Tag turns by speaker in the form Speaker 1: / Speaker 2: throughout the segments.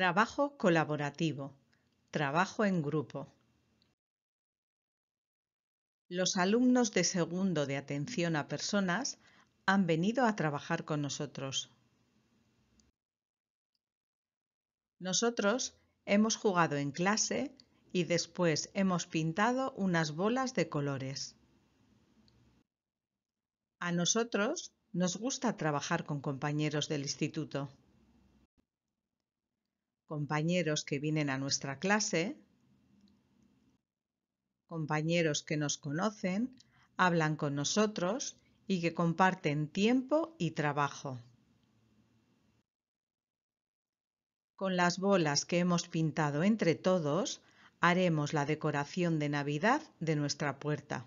Speaker 1: Trabajo colaborativo. Trabajo en grupo. Los alumnos de segundo de atención a personas han venido a trabajar con nosotros. Nosotros hemos jugado en clase y después hemos pintado unas bolas de colores. A nosotros nos gusta trabajar con compañeros del instituto compañeros que vienen a nuestra clase, compañeros que nos conocen, hablan con nosotros y que comparten tiempo y trabajo. Con las bolas que hemos pintado entre todos, haremos la decoración de Navidad de nuestra puerta.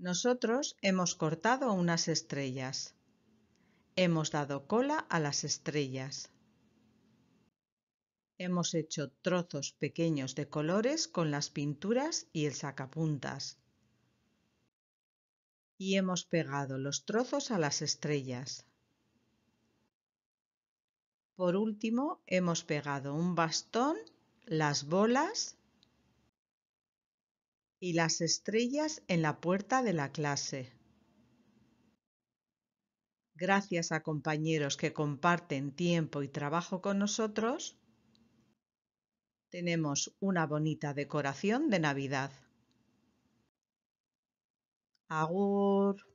Speaker 1: Nosotros hemos cortado unas estrellas. Hemos dado cola a las estrellas. Hemos hecho trozos pequeños de colores con las pinturas y el sacapuntas. Y hemos pegado los trozos a las estrellas. Por último, hemos pegado un bastón, las bolas y las estrellas en la puerta de la clase. Gracias a compañeros que comparten tiempo y trabajo con nosotros, tenemos una bonita decoración de Navidad. Agur.